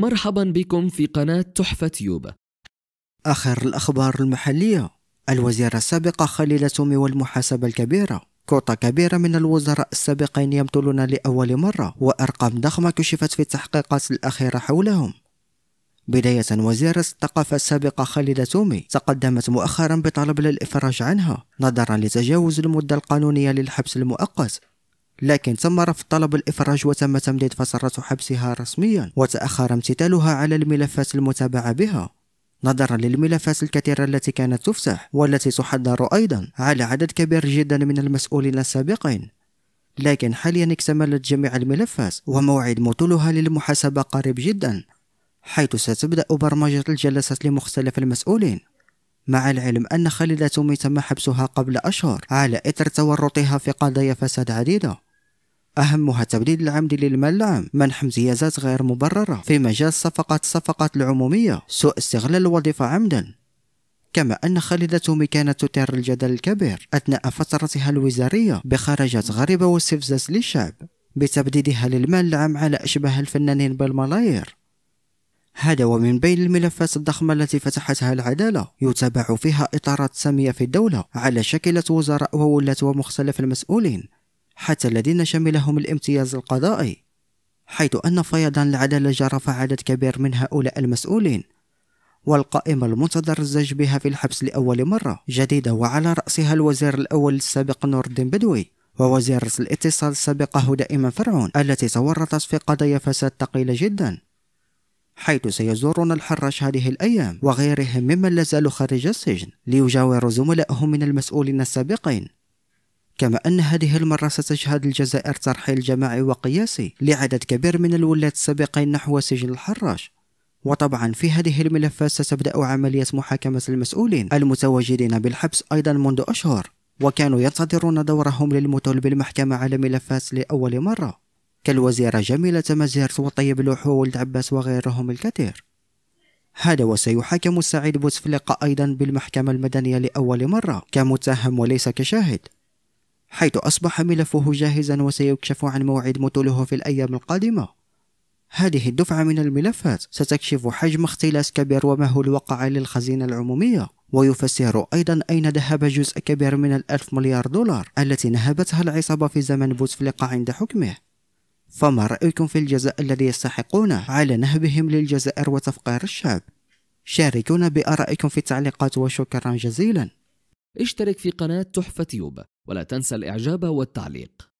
مرحبا بكم في قناة تحفة يوبا آخر الأخبار المحلية الوزيرة السابقة خليلة تومي والمحاسبة الكبيرة كوطة كبيرة من الوزراء السابقين يمثلون لأول مرة وأرقام ضخمة كشفت في التحقيقات الأخيرة حولهم بداية وزيرة الثقافة السابقة خالدة تومي تقدمت مؤخرا بطلب للإفراج عنها نظرا لتجاوز المدة القانونية للحبس المؤقت لكن تم رفض طلب الإفراج وتم تمديد فترة حبسها رسميا وتأخر امتثالها على الملفات المتابعة بها نظرا للملفات الكثيرة التي كانت تفتح والتي تحضر أيضا على عدد كبير جدا من المسؤولين السابقين لكن حاليا اكتملت جميع الملفات وموعد مطولها للمحاسبة قريب جدا حيث ستبدأ برمجة الجلسات لمختلف المسؤولين مع العلم أن خالدة تومي تم حبسها قبل أشهر على إثر تورطها في قضايا فساد عديدة أهمها تبديل العمد العام منح امتيازات غير مبررة في مجال صفقات الصفقات العمومية سوء استغلال الوظيفة عمدا كما أن خالدته كانت تثير الجدل الكبير أثناء فترتها الوزارية بخرجات غريبة واستفزاز للشعب بتبديدها للمال العام على أشبه الفنانين بالملايير هذا ومن بين الملفات الضخمة التي فتحتها العدالة يتابع فيها إطارات سامية في الدولة على شكلة وزراء وولاة ومختلف المسؤولين حتى الذين شملهم الامتياز القضائي حيث أن فيضان العدالة جرى عدد كبير من هؤلاء المسؤولين والقائمة المنتظر الزج بها في الحبس لأول مرة جديدة وعلى رأسها الوزير الأول السابق نور الدين بدوي ووزيرة الاتصال السابقة هدى فرعون التي تورطت في قضايا فساد ثقيلة جدا حيث سيزورون الحراش هذه الأيام وغيرهم ممن لازالوا خارج السجن ليجاوروا زملائهم من المسؤولين السابقين كما أن هذه المرة ستشهد الجزائر ترحيل جماعي وقياسي لعدد كبير من الولاة السابقين نحو سجن الحراج وطبعا في هذه الملفات ستبدأ عملية محاكمة المسؤولين المتواجدين بالحبس أيضا منذ أشهر وكانوا ينتظرون دورهم للمثول بالمحكمة على ملفات لأول مرة كالوزيرة جميلة مزيرة وطيب لوحو وولد عباس وغيرهم الكثير هذا وسيحاكم سعيد بوتفليقة أيضا بالمحكمة المدنية لأول مرة كمتهم وليس كشاهد حيث أصبح ملفه جاهزا وسيكشف عن موعد مطوله في الأيام القادمة هذه الدفعة من الملفات ستكشف حجم اختلاس كبير وما هو الوقع للخزينة العمومية ويفسر أيضا أين ذهب جزء كبير من الألف مليار دولار التي نهبتها العصابة في زمن بوتفليقة عند حكمه فما رأيكم في الجزاء الذي يستحقونه على نهبهم للجزائر وتفقير الشعب؟ شاركونا بآرائكم في التعليقات وشكرا جزيلا اشترك في قناة تحفة يوب ولا تنسى الإعجاب والتعليق